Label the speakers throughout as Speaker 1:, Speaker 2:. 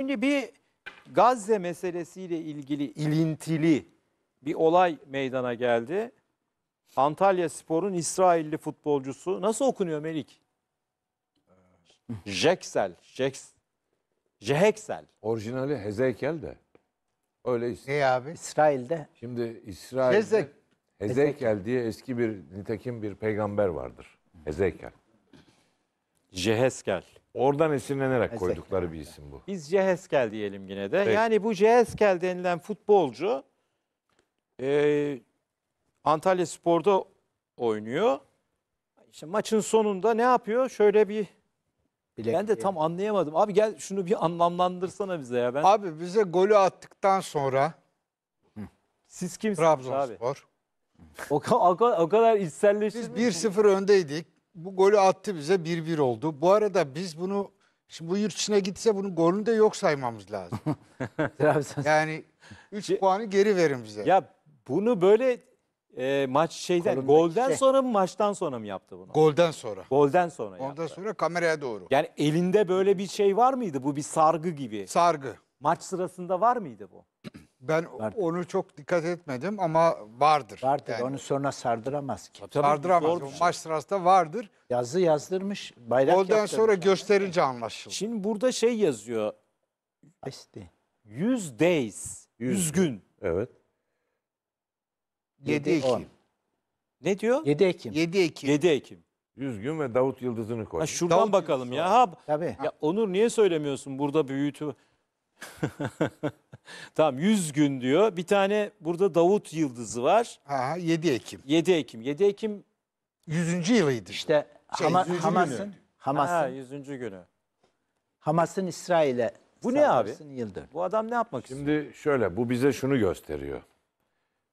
Speaker 1: Şimdi bir Gazze meselesiyle ilgili ilintili bir olay meydana geldi. Antalya Spor'un İsrailli futbolcusu nasıl okunuyor Melik? Jeksel, Jeks, Jeheksel.
Speaker 2: Orijinali Hezekel de. Öyle Ne
Speaker 3: abi? İsrail'de Şimdi İsrail'de
Speaker 1: Hezek- Hezekel
Speaker 2: diye eski bir nitekim bir peygamber vardır. Hezekel.
Speaker 1: Jeheskel. Oradan esinlenerek Esinlenerek. koydukları bir isim bu. Biz Jeheskel diyelim yine de. Peki. Yani bu Jeheskel denilen futbolcu e, Antalya Spor'da oynuyor. İşte maçın sonunda ne yapıyor? Şöyle bir Bilek ben de tam anlayamadım. Abi gel şunu bir anlamlandırsana
Speaker 4: bize ya. Ben Abi bize golü attıktan sonra siz kimsiniz abi? Trabzonspor. O, o kadar, o kadar içselleştirmiş. Biz 1-0 öndeydik bu golü attı bize 1-1 oldu. Bu arada biz bunu şimdi bu yurt dışına gitse bunun golünü de yok saymamız lazım. yani 3 puanı geri verin bize. Ya bunu
Speaker 1: böyle e, maç şeyden Kolundaki golden şey. sonra mı maçtan sonra mı yaptı bunu? Golden sonra. Golden sonra Ondan
Speaker 4: yaptı. sonra kameraya doğru.
Speaker 1: Yani elinde böyle bir şey var mıydı? Bu bir sargı gibi.
Speaker 4: Sargı. Maç sırasında var mıydı bu? Ben Vardır. onu çok dikkat etmedim ama vardır. Vardır. Yani. Onu sonra sardıramaz ki. Tabii, Sardıramaz. O şey. maç sırasında vardır. Yazı
Speaker 3: yazdırmış.
Speaker 1: Bayrak
Speaker 4: Ondan yaptırmış. sonra gösterince anlaşıldı. Şimdi burada şey yazıyor.
Speaker 1: İşte. 100 days. 100, gün. Evet.
Speaker 4: 7 Ekim.
Speaker 1: Ne diyor? 7 Ekim. 7 Ekim. 7 Ekim. 100 gün ve Davut Yıldız'ını koy. şuradan Davut bakalım Yıldız ya. Ha, Tabii. Ya, Onur niye söylemiyorsun burada büyütü? tamam 100 gün diyor. Bir tane burada Davut Yıldızı var. Ha, 7 Ekim. 7 Ekim. 7 Ekim 100. yılıydı. İşte Şey, Hama- Hamas'ın günü. ha, Hamas'ın 100. günü.
Speaker 3: Hamas'ın İsrail'e Bu ne
Speaker 2: abi? saldırısının Bu adam ne yapmak istiyor? Şimdi şöyle bu bize şunu gösteriyor.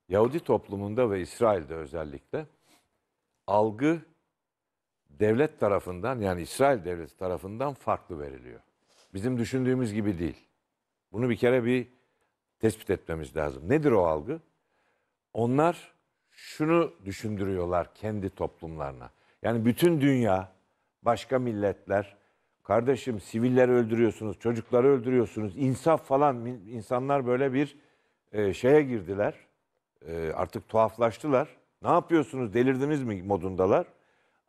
Speaker 2: Yahudi toplumunda ve İsrail'de özellikle algı devlet tarafından yani İsrail devleti tarafından farklı veriliyor. Bizim düşündüğümüz gibi değil. Bunu bir kere bir tespit etmemiz lazım. Nedir o algı? Onlar şunu düşündürüyorlar kendi toplumlarına. Yani bütün dünya, başka milletler, kardeşim siviller öldürüyorsunuz, çocukları öldürüyorsunuz, insaf falan insanlar böyle bir e, şeye girdiler. E, artık tuhaflaştılar. Ne yapıyorsunuz, delirdiniz mi modundalar.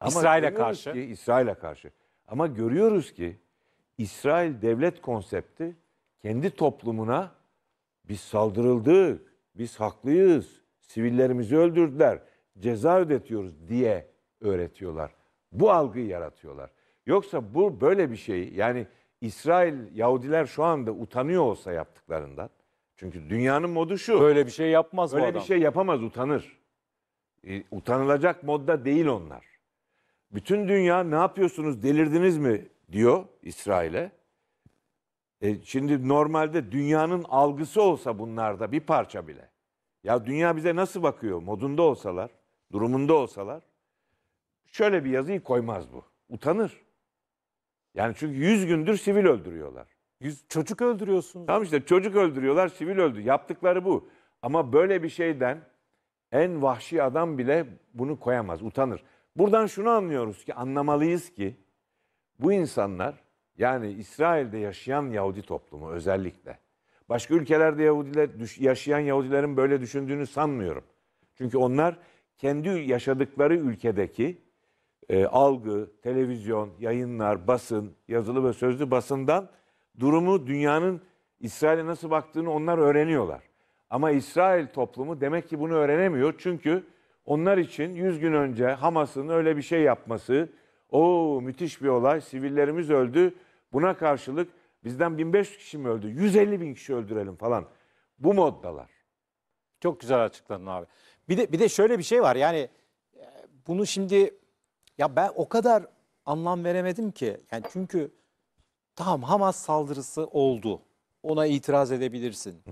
Speaker 4: Ama İsrail'e karşı.
Speaker 2: İsrail'e karşı. Ama görüyoruz ki İsrail devlet konsepti kendi toplumuna biz saldırıldık, biz haklıyız, sivillerimizi öldürdüler, ceza ödetiyoruz diye öğretiyorlar. Bu algıyı yaratıyorlar. Yoksa bu böyle bir şey yani İsrail Yahudiler şu anda utanıyor olsa yaptıklarından. Çünkü dünyanın modu şu. Böyle bir şey yapmaz Böyle bu adam. bir şey yapamaz utanır. E, utanılacak modda değil onlar. Bütün dünya ne yapıyorsunuz delirdiniz mi diyor İsrail'e. E, şimdi normalde dünyanın algısı olsa bunlarda bir parça bile. Ya dünya bize nasıl bakıyor modunda olsalar, durumunda olsalar şöyle bir yazıyı koymaz bu. Utanır. Yani çünkü 100 gündür sivil öldürüyorlar. Yüz, çocuk öldürüyorsunuz. Tamam işte çocuk öldürüyorlar, sivil öldü. Yaptıkları bu. Ama böyle bir şeyden en vahşi adam bile bunu koyamaz, utanır. Buradan şunu anlıyoruz ki, anlamalıyız ki bu insanlar yani İsrail'de yaşayan Yahudi toplumu özellikle. Başka ülkelerde Yahudiler yaşayan Yahudilerin böyle düşündüğünü sanmıyorum. Çünkü onlar kendi yaşadıkları ülkedeki e, algı, televizyon, yayınlar, basın, yazılı ve sözlü basından durumu dünyanın İsrail'e nasıl baktığını onlar öğreniyorlar. Ama İsrail toplumu demek ki bunu öğrenemiyor. Çünkü onlar için 100 gün önce Hamas'ın öyle bir şey yapması, o müthiş bir olay, sivillerimiz öldü, Buna karşılık bizden 1500 kişi mi öldü? 150 bin kişi öldürelim falan. Bu moddalar. Çok güzel açıkladın abi.
Speaker 1: Bir de bir de şöyle bir şey var. Yani e, bunu şimdi ya ben o kadar anlam veremedim ki. Yani çünkü tamam Hamas saldırısı oldu. Ona itiraz edebilirsin. Hı.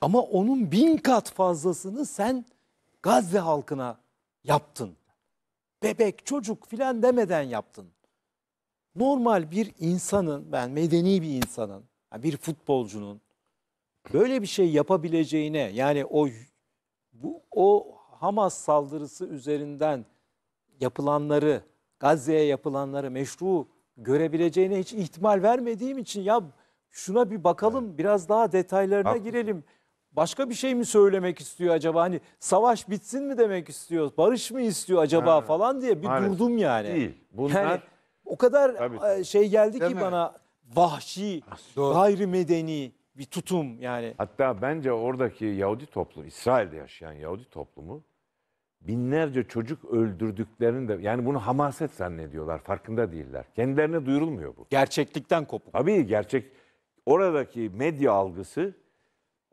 Speaker 1: Ama onun bin kat fazlasını sen Gazze halkına yaptın. Bebek, çocuk filan demeden yaptın normal bir insanın, ben medeni bir insanın, bir futbolcunun böyle bir şey yapabileceğine yani o bu o Hamas saldırısı üzerinden yapılanları, Gazze'ye yapılanları meşru görebileceğine hiç ihtimal vermediğim için ya şuna bir bakalım evet. biraz daha detaylarına Haklısın. girelim. Başka bir şey mi söylemek istiyor acaba? Hani savaş bitsin mi demek istiyor? Barış mı istiyor acaba ha. falan diye bir Maalesef. durdum yani. Değil. Bunlar yani, o kadar Tabii. E, şey geldi Değil ki mi? bana vahşi, Doğru. gayrimedeni
Speaker 2: bir tutum yani. Hatta bence oradaki Yahudi toplumu, İsrail'de yaşayan Yahudi toplumu binlerce çocuk öldürdüklerini de yani bunu hamaset zannediyorlar, farkında değiller. Kendilerine duyurulmuyor bu. Gerçeklikten kopuk. Tabii gerçek
Speaker 3: oradaki medya algısı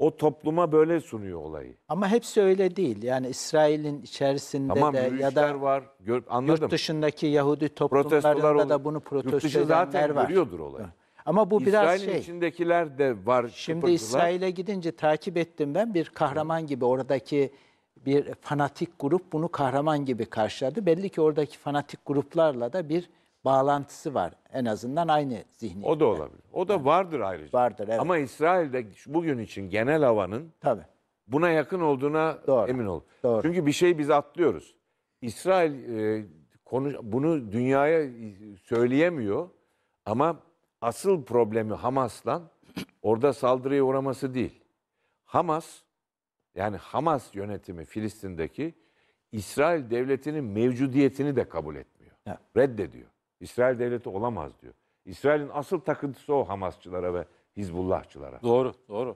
Speaker 3: o topluma böyle sunuyor olayı. Ama hepsi öyle değil. Yani İsrail'in içerisinde tamam, de ya da var. Gör, anladım. yurt dışındaki Yahudi toplumlarında da bunu protesto edenler zaten var. görüyordur olayı. Ama bu biraz İsrail'in şey.
Speaker 2: içindekiler de var. Şimdi İsrail'e
Speaker 3: gidince takip ettim ben bir kahraman gibi oradaki bir fanatik grup bunu kahraman gibi karşıladı. Belli ki oradaki fanatik gruplarla da bir bağlantısı var. En azından aynı zihniyet. O da olabilir. O da vardır ayrıca.
Speaker 2: Vardır evet. Ama İsrail'de bugün için genel havanın Tabii. buna yakın olduğuna Doğru. emin ol. Doğru. Çünkü bir şey biz atlıyoruz. İsrail e, konu, bunu dünyaya söyleyemiyor ama asıl problemi Hamas'la orada saldırıya uğraması değil. Hamas yani Hamas yönetimi Filistin'deki İsrail devletinin mevcudiyetini de kabul etmiyor. Evet. Reddediyor. İsrail devleti olamaz diyor. İsrail'in asıl takıntısı o Hamasçılara ve
Speaker 1: Hizbullahçılara. Doğru, doğru.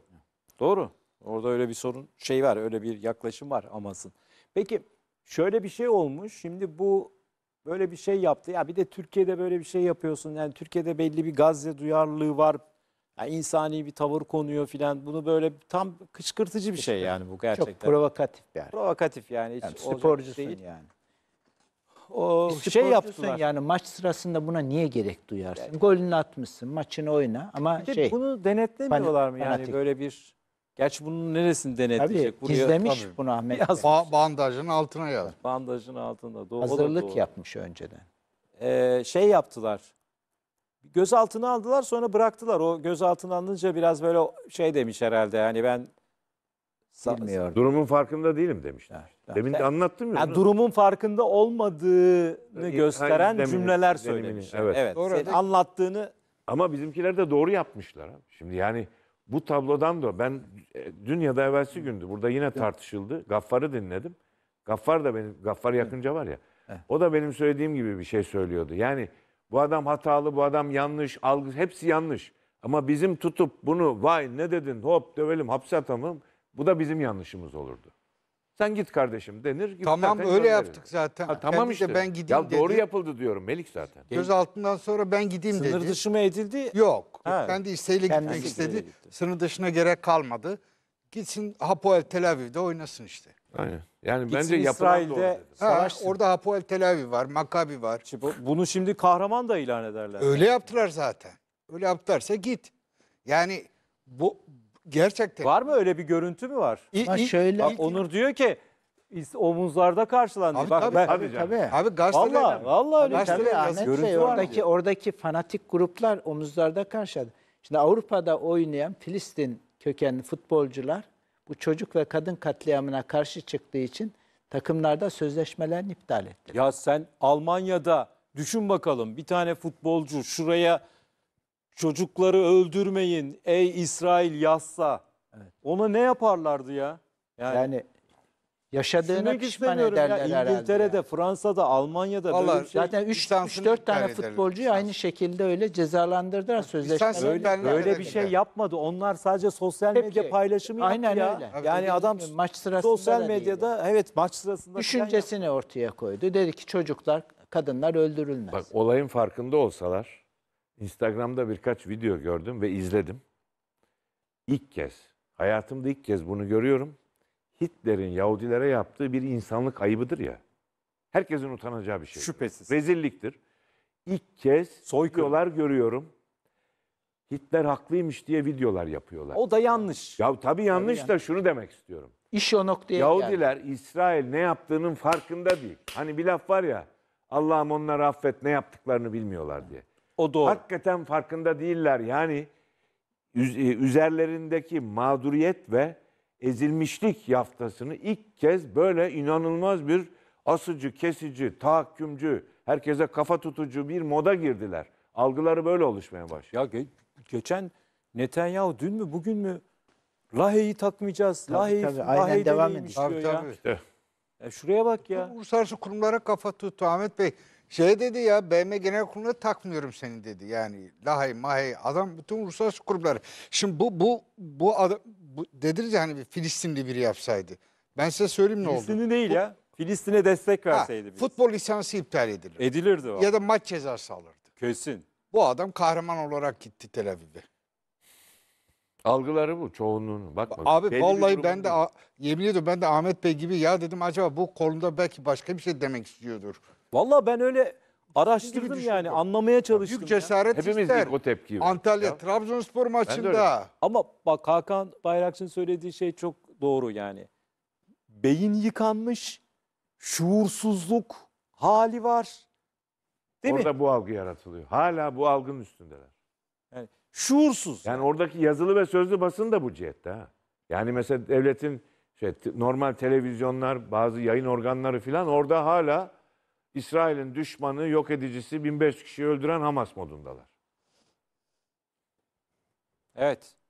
Speaker 1: Doğru. Orada öyle bir sorun şey var, öyle bir yaklaşım var Hamas'ın. Peki şöyle bir şey olmuş. Şimdi bu böyle bir şey yaptı. Ya bir de Türkiye'de böyle bir şey yapıyorsun. Yani Türkiye'de belli bir Gazze duyarlılığı var. Yani insani bir tavır konuyor filan. Bunu böyle tam kışkırtıcı bir şey yani bu gerçekten. Çok provokatif yani. Provokatif yani. Hiç yani sporcusun şey değil. yani o şey yaptılar. Yani
Speaker 3: maç sırasında buna niye gerek duyarsın? Yani, Golünü atmışsın, maçını oyna ama bir şey. bunu
Speaker 1: denetlemiyorlar mı yani böyle bir Gerçi bunun neresini denetleyecek? Tabii, gizlemiş tabii. bunu Ahmet. Ba bandajın altına yazmış. Bandajın altında. Doğru, Hazırlık doğru. yapmış önceden. Ee, şey yaptılar. Gözaltına aldılar sonra bıraktılar. O gözaltına alınca biraz böyle şey demiş herhalde. Yani ben Sa- Durumun farkında değilim demiştim. Ha, Demin de anlattım ya. Yani durumun farkında olmadığını Hayır, gösteren demin- cümleler söylemiş. evet. Doğru. senin
Speaker 2: anlattığını Ama bizimkiler de doğru yapmışlar. abi. Şimdi yani bu tablodan da ben e, dün ya da evvelsi gündü burada yine tartışıldı. Gaffar'ı dinledim. Gaffar da benim Gaffar Yakınca var ya. O da benim söylediğim gibi bir şey söylüyordu. Yani bu adam hatalı, bu adam yanlış, algı hepsi yanlış. Ama bizim tutup bunu vay ne dedin hop dövelim hapse atamam bu da bizim yanlışımız olurdu. Sen git kardeşim denir. Git Tamam zaten öyle yaptık
Speaker 4: zaten. Ha, tamam işte. ben gideyim ya, Doğru
Speaker 2: yapıldı diyorum Melik zaten.
Speaker 4: Göz altından sonra ben gideyim Sınır dedi. dışı mı edildi? Yok. Ha. Kendi isteğiyle Kendisi gitmek istedi. gitti. Sınır dışına gerek kalmadı. Gitsin Hapoel Tel Aviv'de oynasın işte.
Speaker 2: Aynen. Yani bence Gitsin yapılan İsrail'de dedi. Ha,
Speaker 4: orada Hapoel Tel Aviv var, Makabi var. Şimdi Bunu şimdi kahraman da ilan ederler. Öyle yaptılar zaten. Öyle yaptılarsa git. Yani bu Gerçekten. Var mı öyle bir görüntü mü var? İ, Ha, şöyle- Bak Onur diyor ki
Speaker 1: omuzlarda karşılandı. Abi, Bak tabii, ben tabii Tabii. Abi gazeteler. Vallahi, öyle Tabii, Ahmet görüntü var oradaki, diyor.
Speaker 3: oradaki fanatik gruplar omuzlarda karşıladı. Şimdi Avrupa'da oynayan Filistin kökenli futbolcular bu çocuk ve kadın katliamına karşı çıktığı için takımlarda sözleşmelerini iptal etti.
Speaker 1: Ya sen Almanya'da düşün bakalım bir tane futbolcu şuraya Çocukları öldürmeyin ey İsrail yazsa. Evet. Ona ne yaparlardı ya? Yani, yani yaşadığına pişman ederler ya, İngiltere'de, yani. Fransa'da, Almanya'da Vallahi, böyle şey. Zaten 3-4 tane
Speaker 3: futbolcuyu aynı şekilde öyle cezalandırdılar sözleşmeler. Böyle, böyle bir şey yapmadı.
Speaker 1: Onlar sadece sosyal Hep medya paylaşımı aynen yaptı aynen ya. Öyle. Yani adam maç sırasında sosyal medyada
Speaker 3: değildi. evet maç sırasında düşüncesini ortaya koydu. Dedi ki çocuklar, kadınlar öldürülmez.
Speaker 2: Bak olayın farkında olsalar Instagram'da birkaç video gördüm ve izledim. İlk kez, hayatımda ilk kez bunu görüyorum. Hitler'in Yahudilere yaptığı bir insanlık ayıbıdır ya. Herkesin utanacağı bir şey. Şüphesiz. Rezilliktir. İlk kez Soykırım. videolar görüyorum. Hitler haklıymış diye videolar yapıyorlar. O da yanlış. Ya tabii yanlış tabii da yanlış. şunu demek istiyorum.
Speaker 3: İş o noktaya Yahudiler
Speaker 2: geldi. İsrail ne yaptığının farkında değil. Hani bir laf var ya Allah'ım onları affet ne yaptıklarını bilmiyorlar diye. O doğru. hakikaten farkında değiller. Yani e, üzerlerindeki mağduriyet ve ezilmişlik yaftasını ilk kez böyle inanılmaz bir asıcı, kesici, tahakkümcü, herkese kafa tutucu bir moda girdiler. Algıları böyle oluşmaya başladı. Ya ge- geçen Netanyahu
Speaker 1: dün mü bugün mü Lahey'i takmayacağız. Tabii, Lahey, tabii, aynen devam neymiş ediyor. Tabii, ya.
Speaker 2: tabii. Ya
Speaker 4: e, şuraya bak ya. Uluslararası kurumlara kafa tuttu Ahmet Bey. Şey dedi ya BM Genel Kurulu'na takmıyorum seni dedi. Yani lahay mahay adam bütün uluslararası grupları. Şimdi bu bu bu adam bu, dediniz ya hani Filistinli biri yapsaydı. Ben size söyleyeyim ne oldu. Filistinli değil bu, ya. Filistin'e destek verseydi. Ha, futbol lisansı iptal edilir. Edilirdi o. Ya da maç cezası alırdı. Kesin. Bu adam kahraman olarak gitti Tel Aviv'e. Algıları bu çoğunluğunu. Bakma. Abi Belli vallahi ben de yemin ediyorum ben de Ahmet Bey gibi ya dedim acaba bu konuda belki başka bir şey demek istiyordur. Valla ben öyle araştırdım yani anlamaya çalıştım. Büyük cesaret Hepimiz ister. o tepkiyi Antalya ya. Trabzonspor maçında.
Speaker 1: Ama bak Hakan Bayraksın söylediği şey çok doğru yani. Beyin yıkanmış, şuursuzluk hali var. Değil Orada
Speaker 2: mi? bu algı yaratılıyor. Hala bu algın üstündeler. Yani şuursuz. Yani oradaki yazılı ve sözlü basın da bu cihette. Ha. Yani mesela devletin şey, normal televizyonlar, bazı yayın organları filan orada hala İsrail'in düşmanı, yok edicisi 1500 kişi öldüren Hamas modundalar.
Speaker 1: Evet.